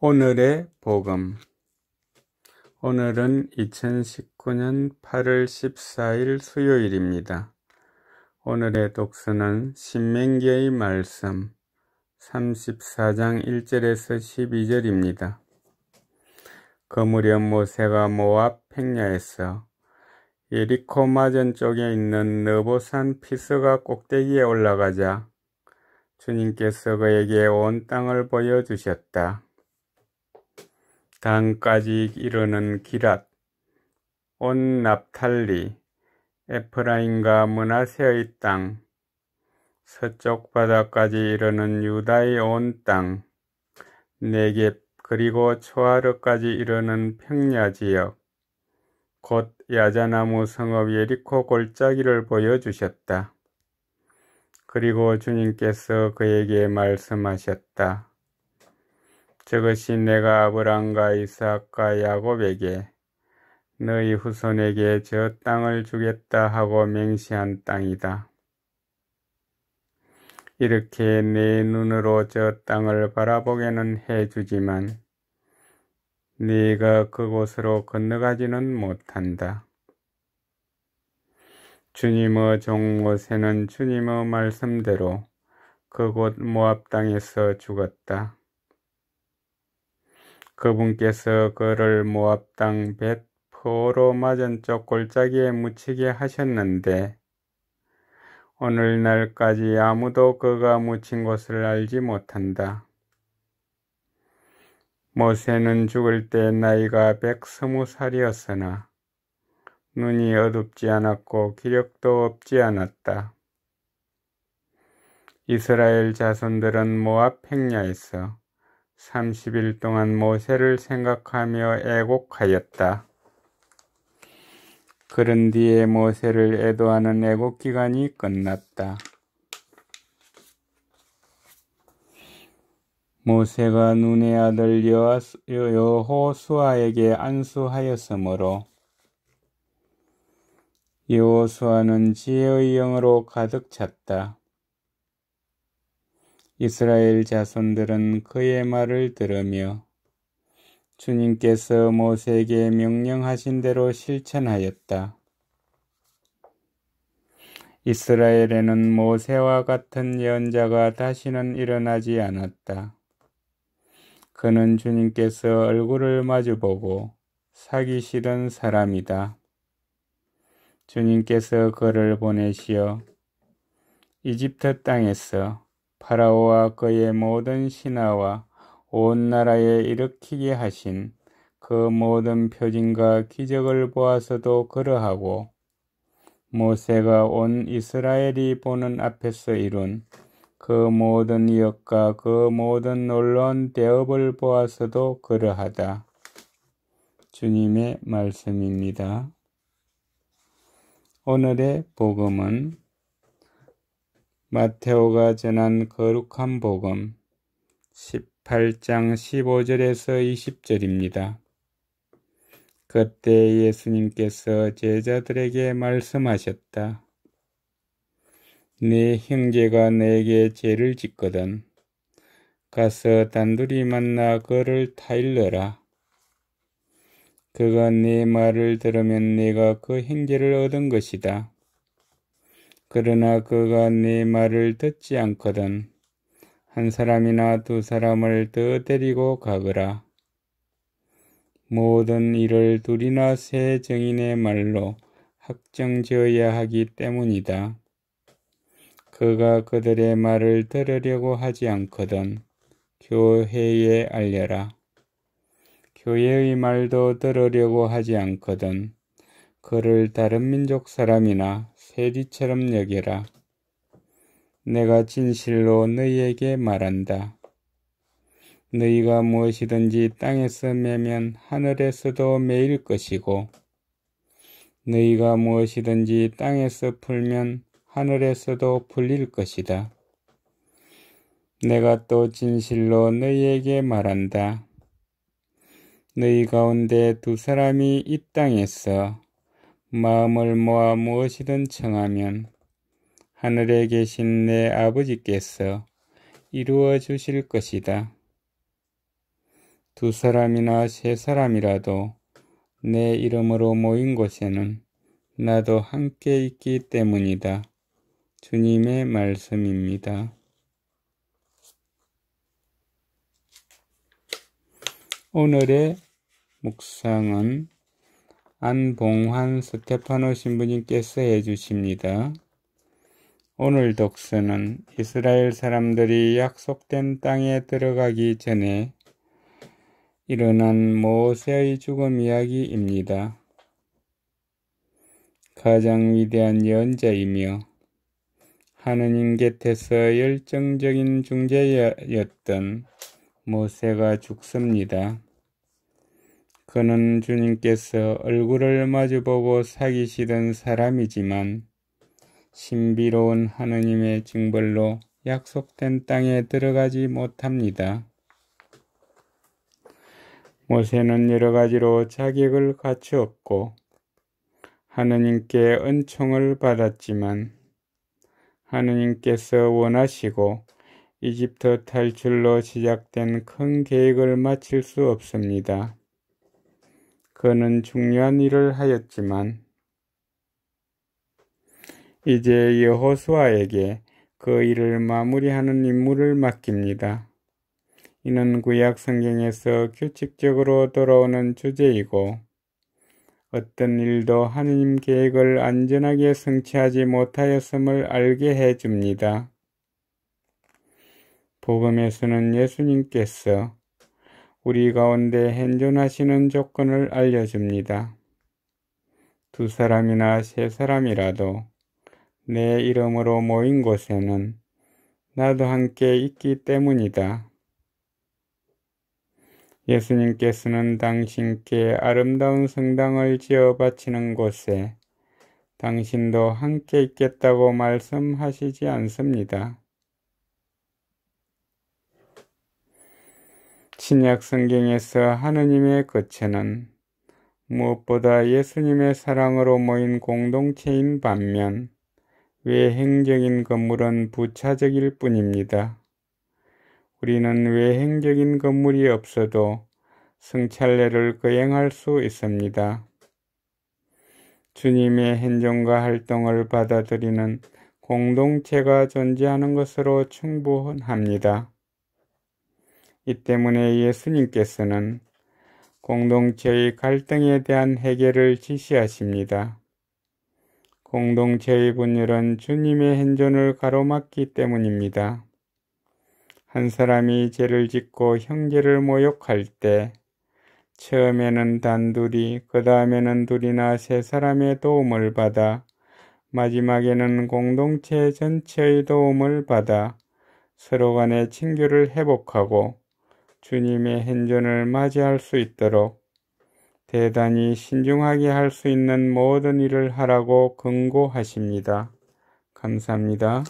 오늘의 복음 오늘은 2019년 8월 14일 수요일입니다. 오늘의 독서는 신명기의 말씀 34장 1절에서 12절입니다. 거무렴 그 모세가 모압 팽야에서 예리코 마전 쪽에 있는 너보산 피서가 꼭대기에 올라가자 주님께서 그에게 온 땅을 보여주셨다. 단까지 이르는 기랏, 온 납탈리, 에프라임과 문하세의 땅, 서쪽 바다까지 이르는 유다의 온 땅, 내게 그리고 초하르까지 이르는 평야 지역, 곧 야자나무 성읍 예리코 골짜기를 보여주셨다. 그리고 주님께서 그에게 말씀하셨다. 저것이 내가 아브라함과 이삭과 야곱에게 너희 후손에게 저 땅을 주겠다 하고 맹시한 땅이다. 이렇게 내 눈으로 저 땅을 바라보게는 해주지만 네가 그곳으로 건너가지는 못한다. 주님의 종모세는 주님의 말씀대로 그곳 모압 땅에서 죽었다. 그분께서 그를 모압 당 벳포로 맞은쪽 골짜기에 묻히게 하셨는데 오늘날까지 아무도 그가 묻힌 것을 알지 못한다. 모세는 죽을 때 나이가 120살이었으나 눈이 어둡지 않았고 기력도 없지 않았다. 이스라엘 자손들은 모압 행야에서 30일 동안 모세를 생각하며 애곡하였다. 그런 뒤에 모세를 애도하는 애곡 기간이 끝났다. 모세가 눈의 아들 여호수아에게 안수하였으므로 여호수아는 지혜의 영으로 가득 찼다. 이스라엘 자손들은 그의 말을 들으며 주님께서 모세에게 명령하신 대로 실천하였다. 이스라엘에는 모세와 같은 연자가 다시는 일어나지 않았다. 그는 주님께서 얼굴을 마주보고 사기 싫은 사람이다. 주님께서 그를 보내시어 이집트 땅에서 파라오와 그의 모든 신하와 온 나라에 일으키게 하신 그 모든 표징과 기적을 보아서도 그러하고 모세가 온 이스라엘이 보는 앞에서 이룬 그 모든 역과 그 모든 논라 대업을 보아서도 그러하다. 주님의 말씀입니다. 오늘의 복음은 마테오가 전한 거룩한 복음 18장 15절에서 20절입니다. 그때 예수님께서 제자들에게 말씀하셨다. 네 형제가 내게 죄를 짓거든. 가서 단둘이 만나 그를 타일러라. 그가 네 말을 들으면 내가그 형제를 얻은 것이다. 그러나 그가 네 말을 듣지 않거든 한 사람이나 두 사람을 더 데리고 가거라. 모든 일을 둘이나 세 증인의 말로 확정지어야 하기 때문이다. 그가 그들의 말을 들으려고 하지 않거든 교회에 알려라. 교회의 말도 들으려고 하지 않거든 그를 다른 민족 사람이나 세리처럼 여겨라 내가 진실로 너희에게 말한다. 너희가 무엇이든지 땅에서 매면 하늘에서도 매일 것이고, 너희가 무엇이든지 땅에서 풀면 하늘에서도 풀릴 것이다. 내가 또 진실로 너희에게 말한다. 너희 가운데 두 사람이 이 땅에서 마음을 모아 무엇이든 청하면 하늘에 계신 내 아버지께서 이루어 주실 것이다. 두 사람이나 세 사람이라도 내 이름으로 모인 곳에는 나도 함께 있기 때문이다. 주님의 말씀입니다. 오늘의 묵상은 안봉환 스테파노 신부님께서 해주십니다. 오늘 독서는 이스라엘 사람들이 약속된 땅에 들어가기 전에 일어난 모세의 죽음 이야기입니다. 가장 위대한 연자이며 하느님 곁에서 열정적인 중재였던 모세가 죽습니다. 그는 주님께서 얼굴을 마주보고 사귀시던 사람이지만 신비로운 하느님의 징벌로 약속된 땅에 들어가지 못합니다. 모세는 여러 가지로 자격을 갖추었고 하느님께 은총을 받았지만 하느님께서 원하시고 이집트 탈출로 시작된 큰 계획을 마칠 수 없습니다. 그는 중요한 일을 하였지만 이제 여호수아에게 그 일을 마무리하는 임무를 맡깁니다. 이는 구약 성경에서 규칙적으로 돌아오는 주제이고 어떤 일도 하느님 계획을 안전하게 성취하지 못하였음을 알게 해줍니다. 복음에서는 예수님께서 우리 가운데 행존하시는 조건을 알려줍니다. 두 사람이나 세 사람이라도 내 이름으로 모인 곳에는 나도 함께 있기 때문이다. 예수님께서는 당신께 아름다운 성당을 지어 바치는 곳에 당신도 함께 있겠다고 말씀하시지 않습니다. 신약 성경에서 하느님의 거체는 무엇보다 예수님의 사랑으로 모인 공동체인 반면 외행적인 건물은 부차적일 뿐입니다. 우리는 외행적인 건물이 없어도 성찰례를 거행할 수 있습니다. 주님의 행정과 활동을 받아들이는 공동체가 존재하는 것으로 충분합니다. 이 때문에 예수님께서는 공동체의 갈등에 대한 해결을 지시하십니다. 공동체의 분열은 주님의 행존을 가로막기 때문입니다. 한 사람이 죄를 짓고 형제를 모욕할 때 처음에는 단둘이 그 다음에는 둘이나 세 사람의 도움을 받아 마지막에는 공동체 전체의 도움을 받아 서로 간의 친교를 회복하고 주님의 행전을 맞이할 수 있도록 대단히 신중하게 할 수 있는 모든 일을 하라고 권고하십니다. 감사합니다.